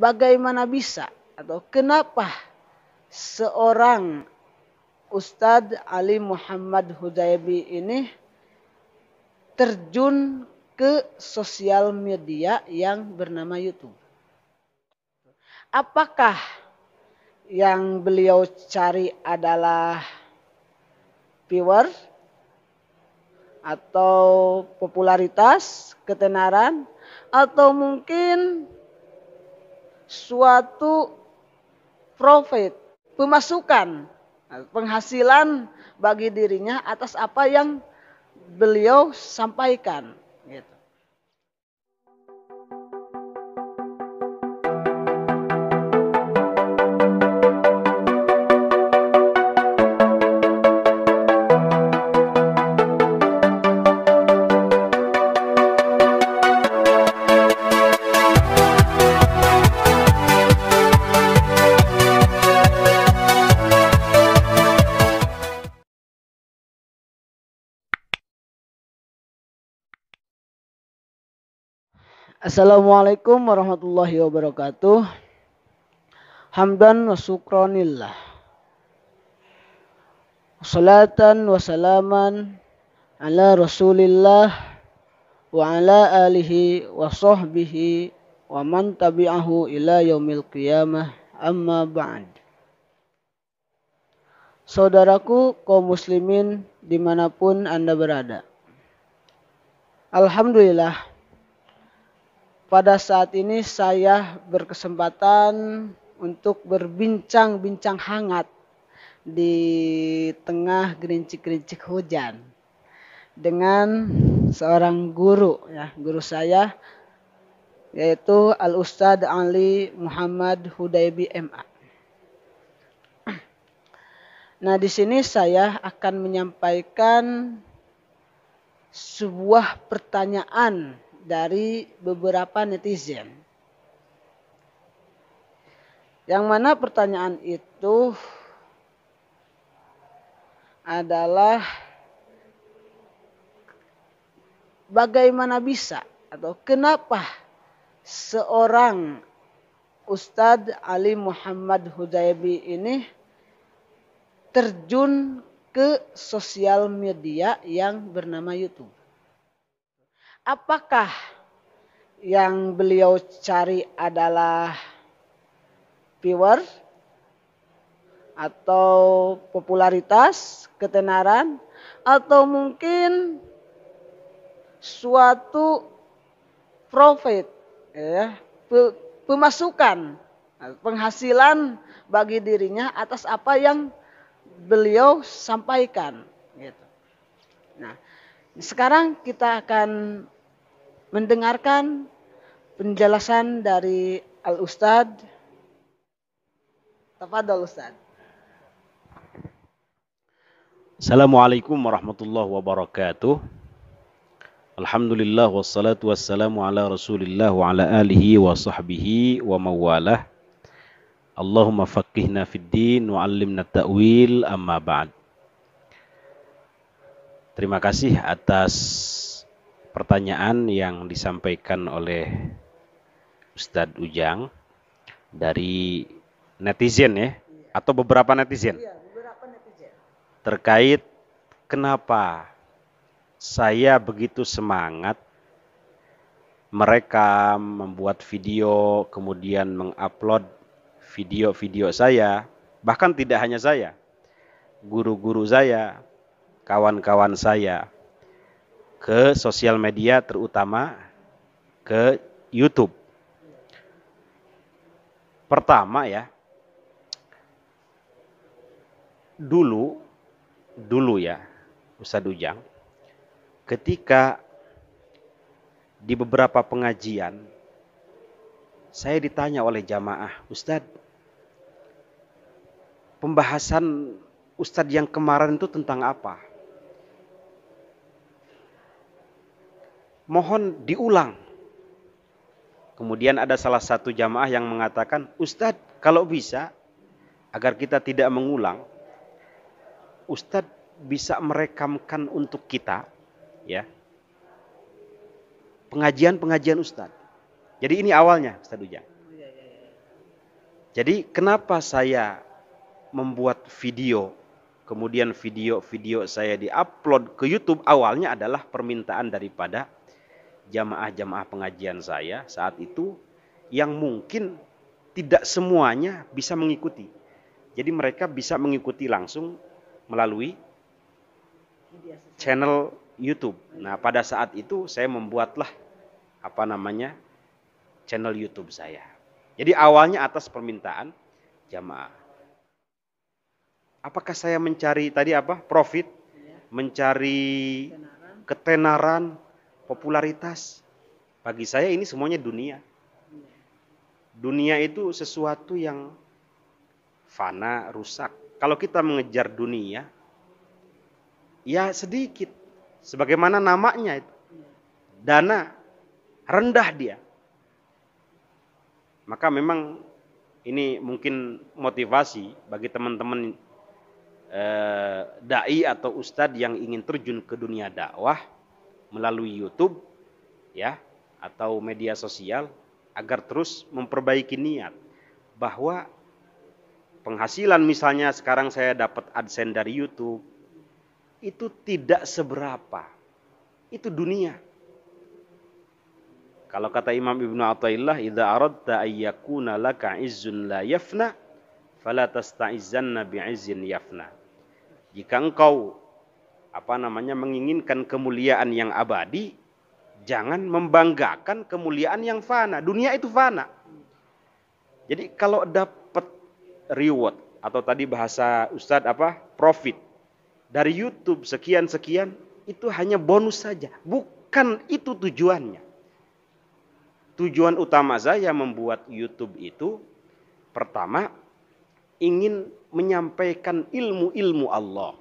bagaimana bisa atau kenapa seorang Ustadz Ali Muhammad Hudaybi ini terjun ke sosial media yang bernama YouTube. Apakah yang beliau cari adalah viewer atau popularitas, ketenaran atau mungkin suatu profit, pemasukan, penghasilan bagi dirinya atas apa yang beliau sampaikan. Assalamualaikum warahmatullahi wabarakatuh. Hamdan wa syukronillah. Salatan wa salaman ala rasulillah wa ala alihi wa sahbihi wa man tabi'ahu ila yaumil qiyamah amma ba'd. Saudaraku kaum muslimin dimanapun Anda berada. Alhamdulillah pada saat ini saya berkesempatan untuk berbincang-bincang hangat di tengah gerincik-gerincik hujan dengan seorang guru ya, guru saya yaitu Al ustadz Ali Muhammad Hudaybi MA. Nah, di sini saya akan menyampaikan sebuah pertanyaan dari beberapa netizen. Yang mana pertanyaan itu adalah bagaimana bisa atau kenapa seorang Ustadz Ali Muhammad Hudaybi ini terjun ke sosial media yang bernama YouTube. Apakah yang beliau cari adalah viewer atau popularitas, ketenaran, atau mungkin suatu profit, ya, pemasukan, penghasilan bagi dirinya atas apa yang beliau sampaikan. Gitu. Nah, sekarang kita akan mendengarkan penjelasan dari Al Ustad. Tafadhol Ustad. Assalamualaikum warahmatullahi wabarakatuh. Alhamdulillah wassalatu wassalamu ala rasulillah wa ala alihi wa sahbihi wa mawalah. Allahumma faqihna fid din wa allimna ta'wil amma ba'd. Terima kasih atas pertanyaan yang disampaikan oleh Ustadz Ujang dari netizen ya, iya. atau beberapa netizen. Iya, beberapa netizen. Terkait kenapa saya begitu semangat mereka membuat video kemudian mengupload video-video saya bahkan tidak hanya saya guru-guru saya kawan-kawan saya ke sosial media terutama ke YouTube. Pertama ya, dulu, dulu ya, Ustadz Ujang, ketika di beberapa pengajian, saya ditanya oleh jamaah, Ustadz, pembahasan Ustadz yang kemarin itu tentang apa? mohon diulang. Kemudian ada salah satu jamaah yang mengatakan, Ustadz kalau bisa agar kita tidak mengulang, Ustadz bisa merekamkan untuk kita ya pengajian-pengajian Ustadz. Jadi ini awalnya Ustadz Ujang. Jadi kenapa saya membuat video kemudian video-video saya diupload ke YouTube awalnya adalah permintaan daripada jamaah-jamaah pengajian saya saat itu yang mungkin tidak semuanya bisa mengikuti. Jadi mereka bisa mengikuti langsung melalui channel YouTube. Nah, pada saat itu saya membuatlah apa namanya? channel YouTube saya. Jadi awalnya atas permintaan jamaah. Apakah saya mencari tadi apa? profit, mencari ketenaran, popularitas. Bagi saya ini semuanya dunia. Dunia itu sesuatu yang fana, rusak. Kalau kita mengejar dunia, ya sedikit. Sebagaimana namanya itu. Dana, rendah dia. Maka memang ini mungkin motivasi bagi teman-teman eh, dai atau ustadz yang ingin terjun ke dunia dakwah melalui YouTube ya atau media sosial agar terus memperbaiki niat bahwa penghasilan misalnya sekarang saya dapat AdSense dari YouTube itu tidak seberapa. Itu dunia. Kalau kata Imam Ibnu Athaillah, "Idza aradta ayyakuna laka izzun la yafna, fala tasta'izzanna bi'izzin yafna." Jika engkau apa namanya menginginkan kemuliaan yang abadi, jangan membanggakan kemuliaan yang fana. Dunia itu fana. Jadi kalau dapat reward atau tadi bahasa Ustadz apa profit dari YouTube sekian sekian itu hanya bonus saja, bukan itu tujuannya. Tujuan utama saya membuat YouTube itu pertama ingin menyampaikan ilmu-ilmu Allah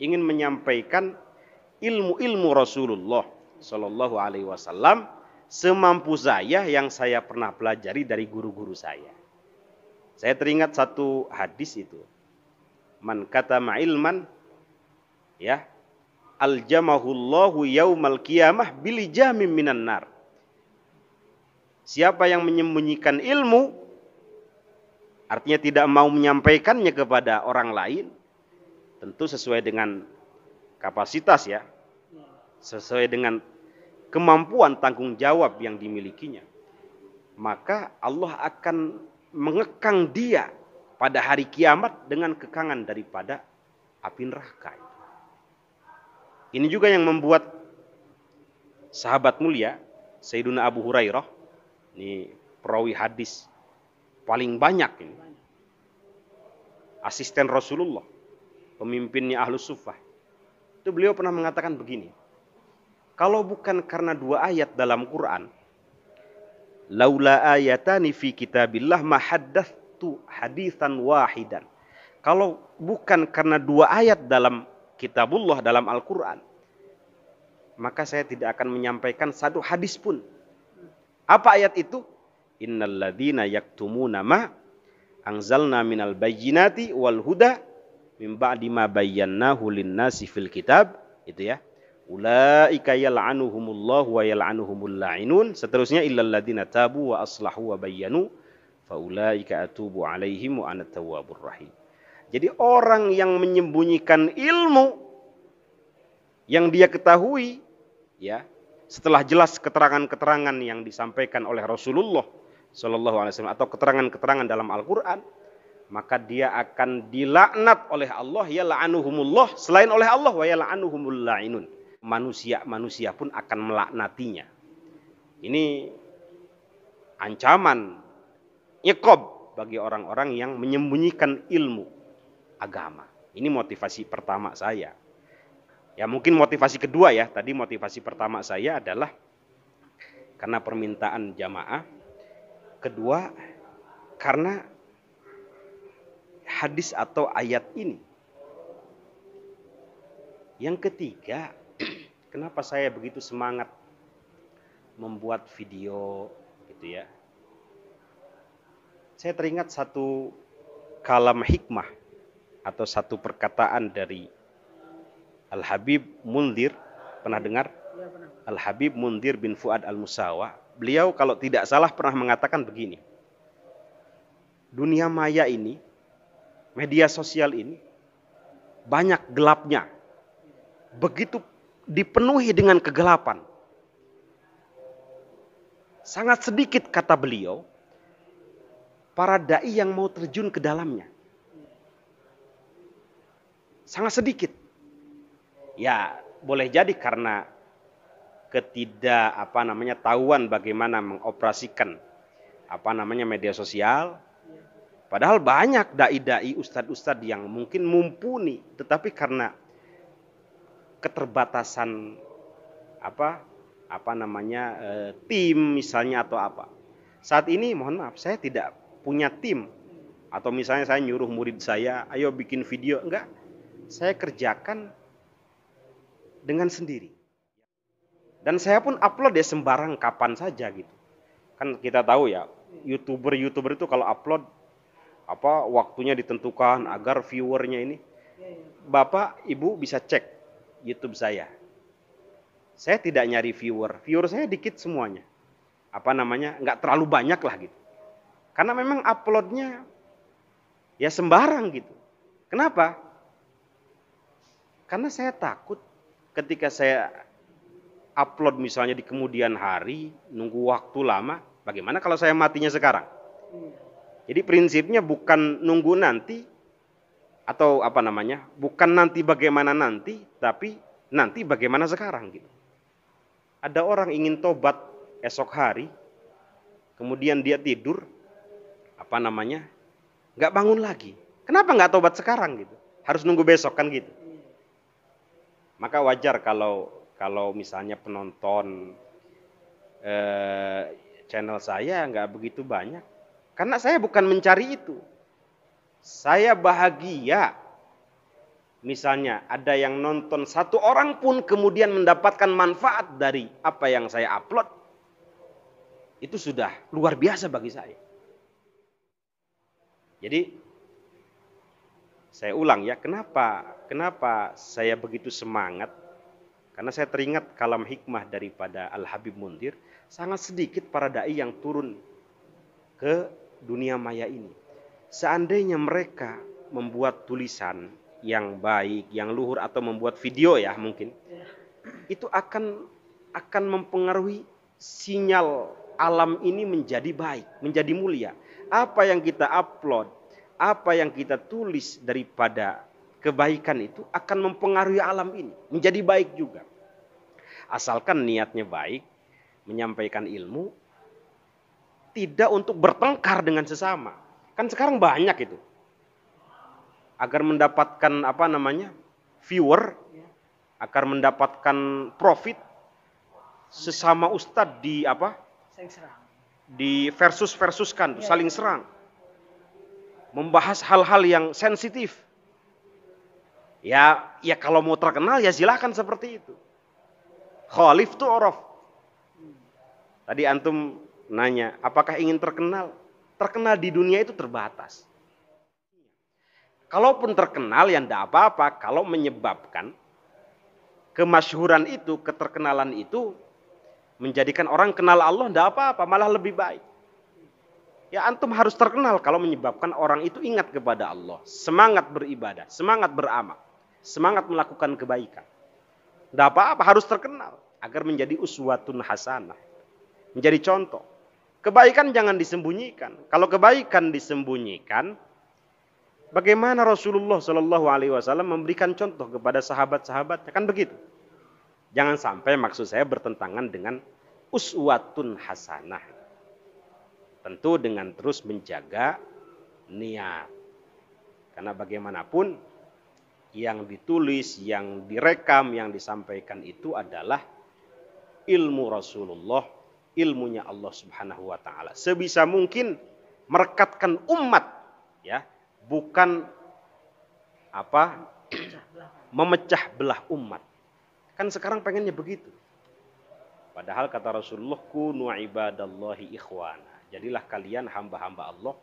ingin menyampaikan ilmu-ilmu Rasulullah Shallallahu Alaihi Wasallam semampu saya yang saya pernah pelajari dari guru-guru saya. Saya teringat satu hadis itu. Man kata Ma'ilman, ya al yaumal qiyamah bil jamim minan nar. Siapa yang menyembunyikan ilmu artinya tidak mau menyampaikannya kepada orang lain, Tentu sesuai dengan kapasitas ya. Sesuai dengan kemampuan tanggung jawab yang dimilikinya. Maka Allah akan mengekang dia pada hari kiamat dengan kekangan daripada api neraka. Ini juga yang membuat sahabat mulia Sayyiduna Abu Hurairah ini perawi hadis paling banyak ini. Asisten Rasulullah pemimpinnya Ahlus Sufah. Itu beliau pernah mengatakan begini. Kalau bukan karena dua ayat dalam Quran, laula ayatani fi kitabillah ma haddatsu hadisan wahidan. Kalau bukan karena dua ayat dalam kitabullah dalam Al-Qur'an, maka saya tidak akan menyampaikan satu hadis pun. Apa ayat itu? Innalladzina yaktumuna ma anzalna minal bayyinati wal huda min ba'di ma bayyanahu lin fil kitab itu ya ulaika yal'anuhumullahu wa yal'anuhumul la'inun seterusnya illal tabu wa aslahu wa bayyanu faula atubu alaihim wa ana tawwabur rahim jadi orang yang menyembunyikan ilmu yang dia ketahui ya setelah jelas keterangan-keterangan yang disampaikan oleh Rasulullah Shallallahu Alaihi Wasallam atau keterangan-keterangan dalam Al-Quran maka dia akan dilaknat oleh Allah ya la'anuhumullah selain oleh Allah wa ya la'anuhumul la'inun. Manusia-manusia pun akan melaknatinya. Ini ancaman nyekob bagi orang-orang yang menyembunyikan ilmu agama. Ini motivasi pertama saya. Ya mungkin motivasi kedua ya. Tadi motivasi pertama saya adalah karena permintaan jamaah. Kedua karena hadis atau ayat ini. Yang ketiga, kenapa saya begitu semangat membuat video gitu ya. Saya teringat satu kalam hikmah atau satu perkataan dari Al Habib Mundir pernah dengar? Iya, Al Habib Mundir bin Fuad Al Musawa. Beliau kalau tidak salah pernah mengatakan begini. Dunia maya ini media sosial ini banyak gelapnya. Begitu dipenuhi dengan kegelapan. Sangat sedikit kata beliau, para dai yang mau terjun ke dalamnya. Sangat sedikit. Ya, boleh jadi karena ketidak apa namanya tahuan bagaimana mengoperasikan apa namanya media sosial Padahal banyak dai-dai ustad-ustad yang mungkin mumpuni, tetapi karena keterbatasan apa apa namanya e, tim misalnya atau apa. Saat ini mohon maaf saya tidak punya tim atau misalnya saya nyuruh murid saya ayo bikin video enggak saya kerjakan dengan sendiri. Dan saya pun upload ya sembarang kapan saja gitu. Kan kita tahu ya, YouTuber-YouTuber itu kalau upload apa waktunya ditentukan agar viewernya ini Bapak Ibu bisa cek YouTube saya. Saya tidak nyari viewer, viewer saya dikit semuanya. Apa namanya? nggak terlalu banyak lah gitu. Karena memang uploadnya ya sembarang gitu. Kenapa? Karena saya takut ketika saya upload misalnya di kemudian hari, nunggu waktu lama, bagaimana kalau saya matinya sekarang? Iya. Jadi prinsipnya bukan nunggu nanti atau apa namanya? Bukan nanti bagaimana nanti, tapi nanti bagaimana sekarang gitu. Ada orang ingin tobat esok hari, kemudian dia tidur, apa namanya? nggak bangun lagi. Kenapa nggak tobat sekarang gitu? Harus nunggu besok kan gitu. Maka wajar kalau kalau misalnya penonton eh, channel saya nggak begitu banyak, karena saya bukan mencari itu. Saya bahagia. Misalnya ada yang nonton satu orang pun kemudian mendapatkan manfaat dari apa yang saya upload. Itu sudah luar biasa bagi saya. Jadi saya ulang ya, kenapa kenapa saya begitu semangat? Karena saya teringat kalam hikmah daripada Al Habib Mundir, sangat sedikit para dai yang turun ke dunia maya ini. Seandainya mereka membuat tulisan yang baik, yang luhur atau membuat video ya mungkin, itu akan akan mempengaruhi sinyal alam ini menjadi baik, menjadi mulia. Apa yang kita upload, apa yang kita tulis daripada kebaikan itu akan mempengaruhi alam ini menjadi baik juga. Asalkan niatnya baik, menyampaikan ilmu, tidak untuk bertengkar dengan sesama. Kan sekarang banyak itu. Agar mendapatkan apa namanya? viewer, agar mendapatkan profit sesama ustadz di apa? Di versus versuskan, ya. saling serang. Membahas hal-hal yang sensitif. Ya, ya kalau mau terkenal ya silahkan seperti itu. Khalif tuh orof. Hmm. Tadi antum nanya, apakah ingin terkenal? Terkenal di dunia itu terbatas. Kalaupun terkenal yang tidak apa-apa, kalau menyebabkan kemasyhuran itu, keterkenalan itu menjadikan orang kenal Allah tidak apa-apa, malah lebih baik. Ya antum harus terkenal kalau menyebabkan orang itu ingat kepada Allah, semangat beribadah, semangat beramal, semangat melakukan kebaikan. Tidak apa-apa harus terkenal agar menjadi uswatun hasanah, menjadi contoh. Kebaikan jangan disembunyikan. Kalau kebaikan disembunyikan, bagaimana Rasulullah Shallallahu Alaihi Wasallam memberikan contoh kepada sahabat-sahabatnya kan begitu? Jangan sampai maksud saya bertentangan dengan uswatun hasanah. Tentu dengan terus menjaga niat. Karena bagaimanapun yang ditulis, yang direkam, yang disampaikan itu adalah ilmu Rasulullah ilmunya Allah Subhanahu wa taala. Sebisa mungkin merekatkan umat ya, bukan apa? memecah belah umat. Kan sekarang pengennya begitu. Padahal kata Rasulullah kunu ibadallahi ikhwana. Jadilah kalian hamba-hamba Allah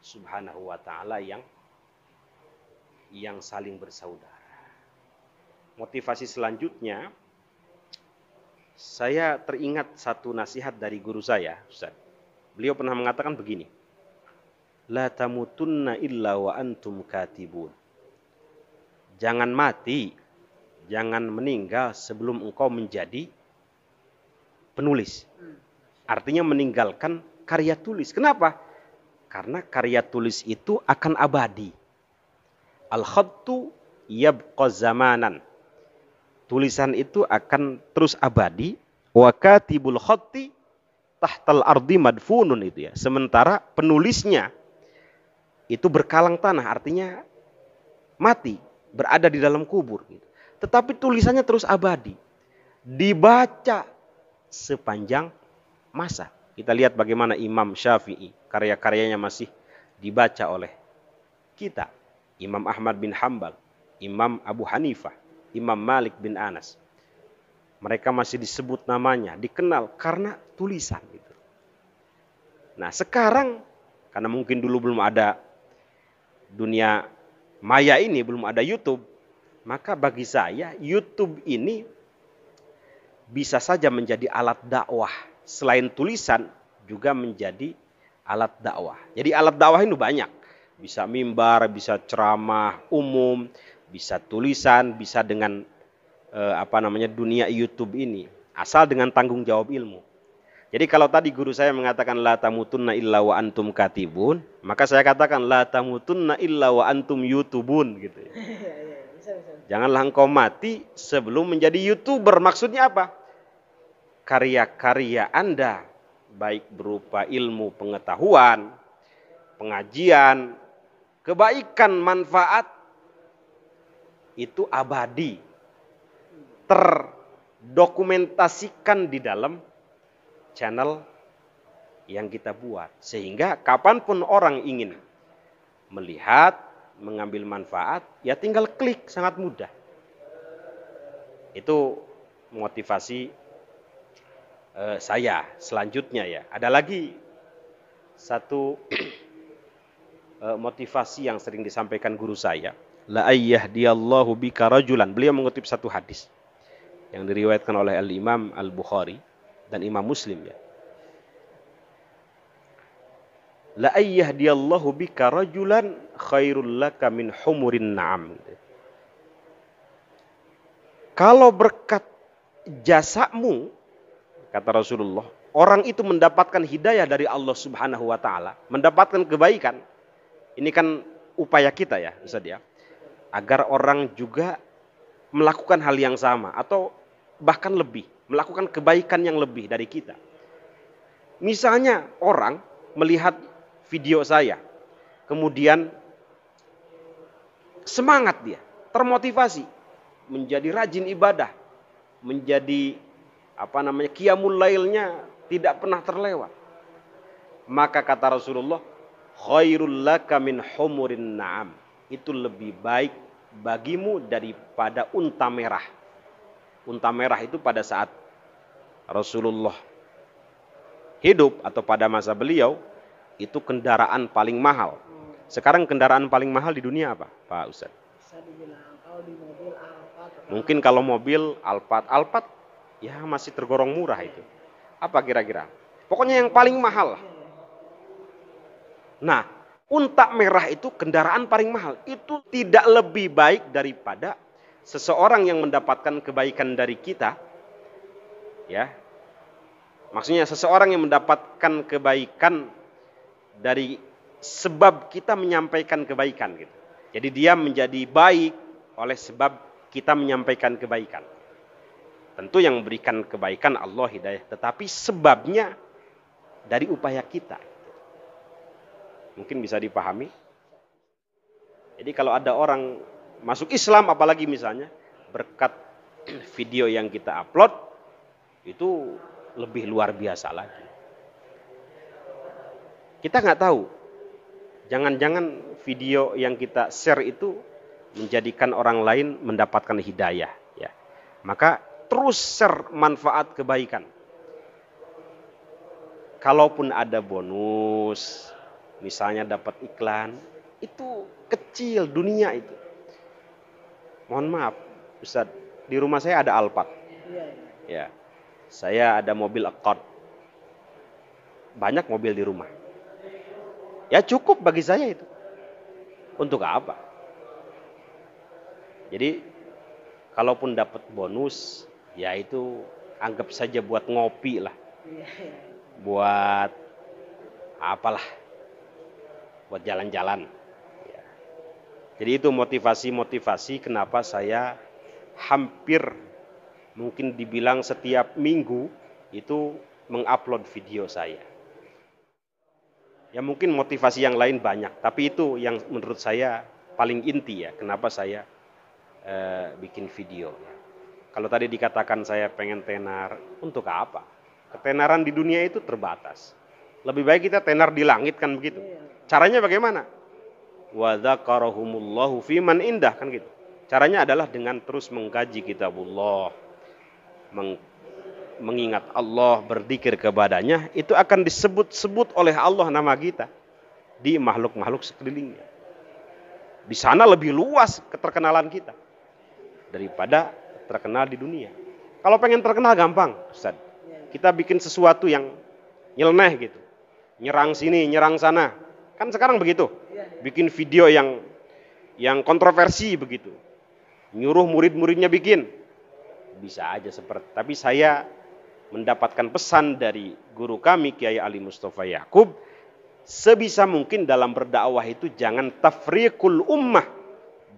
Subhanahu wa taala yang yang saling bersaudara. Motivasi selanjutnya saya teringat satu nasihat dari guru saya, Ustaz. Beliau pernah mengatakan begini. La tamutunna illa wa antum katibun. Jangan mati, jangan meninggal sebelum engkau menjadi penulis. Artinya meninggalkan karya tulis. Kenapa? Karena karya tulis itu akan abadi. Al-khattu yabqa zamanan tulisan itu akan terus abadi wa katibul khatti tahtal ardi madfunun itu ya. Sementara penulisnya itu berkalang tanah artinya mati, berada di dalam kubur gitu. Tetapi tulisannya terus abadi. Dibaca sepanjang masa. Kita lihat bagaimana Imam Syafi'i karya-karyanya masih dibaca oleh kita. Imam Ahmad bin Hambal, Imam Abu Hanifah, Imam Malik bin Anas. Mereka masih disebut namanya, dikenal karena tulisan. Gitu. Nah sekarang, karena mungkin dulu belum ada dunia maya ini, belum ada YouTube, maka bagi saya YouTube ini bisa saja menjadi alat dakwah. Selain tulisan, juga menjadi alat dakwah. Jadi alat dakwah ini banyak. Bisa mimbar, bisa ceramah, umum, bisa tulisan, bisa dengan eh, apa namanya dunia YouTube ini, asal dengan tanggung jawab ilmu. Jadi kalau tadi guru saya mengatakan la tamutunna illa wa antum katibun, maka saya katakan la tamutunna illa wa antum youtubun gitu. Ya. Iya, iya, Janganlah engkau mati sebelum menjadi YouTuber. Maksudnya apa? Karya-karya Anda baik berupa ilmu pengetahuan, pengajian, kebaikan, manfaat itu abadi. Terdokumentasikan di dalam channel yang kita buat. Sehingga kapanpun orang ingin melihat, mengambil manfaat, ya tinggal klik, sangat mudah. Itu motivasi eh, saya selanjutnya ya. Ada lagi satu Eh, motivasi yang sering disampaikan guru saya. La ayyah diallahu bika rajulan. Beliau mengutip satu hadis yang diriwayatkan oleh Al-Imam Al-Bukhari dan Imam Muslim ya. La ayyah diallahu bika rajulan khairul laka min humurin na'am. Kalau berkat jasamu kata Rasulullah, orang itu mendapatkan hidayah dari Allah Subhanahu wa taala, mendapatkan kebaikan, ini kan upaya kita ya, Ustaz ya. Agar orang juga melakukan hal yang sama atau bahkan lebih, melakukan kebaikan yang lebih dari kita. Misalnya orang melihat video saya, kemudian semangat dia, termotivasi menjadi rajin ibadah, menjadi apa namanya kiamul lailnya tidak pernah terlewat. Maka kata Rasulullah, khairul laka min humurin na'am. Itu lebih baik bagimu daripada unta merah. Unta merah itu pada saat Rasulullah hidup atau pada masa beliau itu kendaraan paling mahal. Sekarang kendaraan paling mahal di dunia apa, Pak Ustaz? Mungkin kalau mobil Alphard, Alphard ya masih tergorong murah itu. Apa kira-kira? Pokoknya yang paling mahal lah Nah, unta merah itu kendaraan paling mahal. Itu tidak lebih baik daripada seseorang yang mendapatkan kebaikan dari kita. Ya. Maksudnya seseorang yang mendapatkan kebaikan dari sebab kita menyampaikan kebaikan gitu. Jadi dia menjadi baik oleh sebab kita menyampaikan kebaikan. Tentu yang memberikan kebaikan Allah hidayah, tetapi sebabnya dari upaya kita. Mungkin bisa dipahami. Jadi kalau ada orang masuk Islam apalagi misalnya berkat video yang kita upload itu lebih luar biasa lagi. Kita nggak tahu. Jangan-jangan video yang kita share itu menjadikan orang lain mendapatkan hidayah. Ya. Maka terus share manfaat kebaikan. Kalaupun ada bonus, misalnya dapat iklan, itu kecil dunia itu. Mohon maaf, Ustaz, di rumah saya ada Alphard. Iya, iya. Ya. Saya ada mobil Accord. Banyak mobil di rumah. Ya cukup bagi saya itu. Untuk apa? Jadi kalaupun dapat bonus, ya itu anggap saja buat ngopi lah. Iya, buat apalah buat jalan-jalan. Ya. Jadi itu motivasi-motivasi kenapa saya hampir mungkin dibilang setiap minggu itu mengupload video saya. Ya mungkin motivasi yang lain banyak, tapi itu yang menurut saya paling inti ya kenapa saya eh, bikin video. Kalau tadi dikatakan saya pengen tenar, untuk apa? Ketenaran di dunia itu terbatas. Lebih baik kita tenar di langit kan begitu. Iya. Caranya bagaimana? Wa fiman indah kan gitu. Caranya adalah dengan terus mengkaji kitabullah. Meng, mengingat Allah, berzikir kepadanya, itu akan disebut-sebut oleh Allah nama kita di makhluk-makhluk sekelilingnya. Di sana lebih luas keterkenalan kita daripada terkenal di dunia. Kalau pengen terkenal gampang, Ustaz. Kita bikin sesuatu yang nyeleneh gitu. Nyerang sini, nyerang sana. Kan sekarang begitu. Bikin video yang yang kontroversi begitu. Nyuruh murid-muridnya bikin. Bisa aja seperti tapi saya mendapatkan pesan dari guru kami Kiai Ali Mustafa Yakub sebisa mungkin dalam berdakwah itu jangan tafriqul ummah,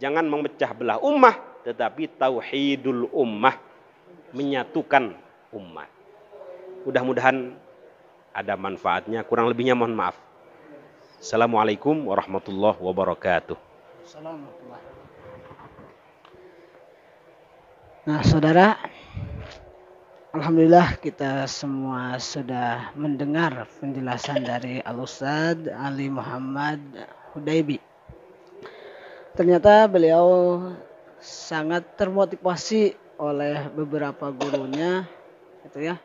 jangan memecah belah ummah, tetapi tauhidul ummah, menyatukan umat. Mudah-mudahan ada manfaatnya, kurang lebihnya mohon maaf. Assalamualaikum warahmatullahi wabarakatuh. Nah, saudara, Alhamdulillah kita semua sudah mendengar penjelasan dari al Ustad Ali Muhammad Hudaybi. Ternyata beliau sangat termotivasi oleh beberapa gurunya itu ya.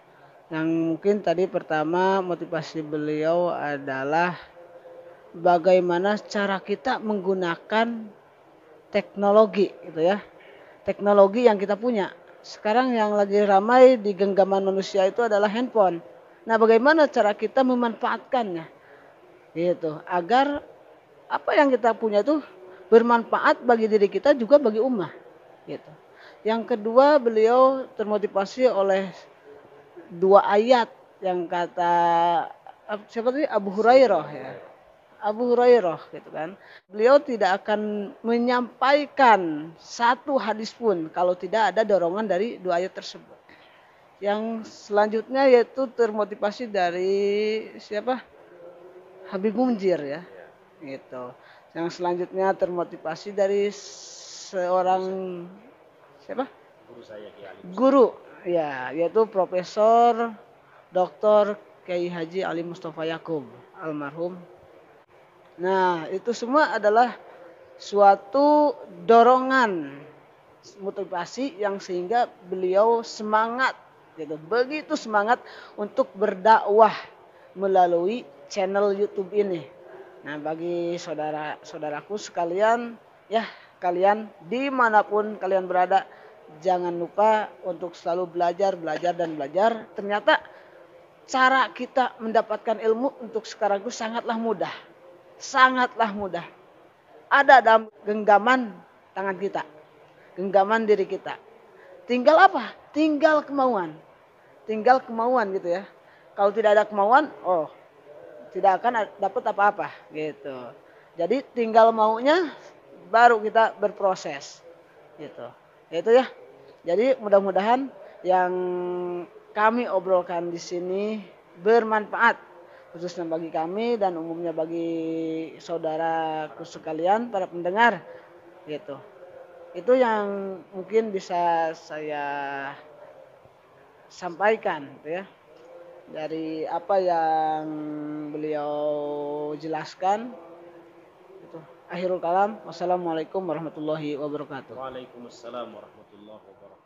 Yang mungkin tadi pertama motivasi beliau adalah bagaimana cara kita menggunakan teknologi gitu ya. Teknologi yang kita punya. Sekarang yang lagi ramai di genggaman manusia itu adalah handphone. Nah, bagaimana cara kita memanfaatkannya? Gitu, agar apa yang kita punya itu bermanfaat bagi diri kita juga bagi umat. Gitu. Yang kedua, beliau termotivasi oleh dua ayat yang kata siapa tadi Abu Hurairah ya Abu Hurairah gitu kan. Beliau tidak akan menyampaikan satu hadis pun kalau tidak ada dorongan dari dua ayat tersebut. Yang selanjutnya yaitu termotivasi dari siapa? Habib Munjir ya. Gitu. Yang selanjutnya termotivasi dari seorang siapa? Guru saya Guru ya, yaitu Profesor Dr. Kiai Haji Ali Mustafa Yakub almarhum Nah, itu semua adalah suatu dorongan motivasi yang sehingga beliau semangat gitu. Begitu semangat untuk berdakwah melalui channel YouTube ini. Nah, bagi saudara-saudaraku sekalian, ya kalian dimanapun kalian berada, jangan lupa untuk selalu belajar, belajar dan belajar. Ternyata cara kita mendapatkan ilmu untuk sekarang itu sangatlah mudah sangatlah mudah. Ada dalam genggaman tangan kita, genggaman diri kita. Tinggal apa? Tinggal kemauan. Tinggal kemauan gitu ya. Kalau tidak ada kemauan, oh tidak akan dapat apa-apa gitu. Jadi tinggal maunya baru kita berproses gitu. Itu ya. Jadi mudah-mudahan yang kami obrolkan di sini bermanfaat khususnya bagi kami dan umumnya bagi saudara saudaraku kalian para pendengar gitu itu yang mungkin bisa saya sampaikan gitu ya dari apa yang beliau jelaskan itu akhirul kalam wassalamualaikum warahmatullahi wabarakatuh waalaikumsalam warahmatullahi wabarakatuh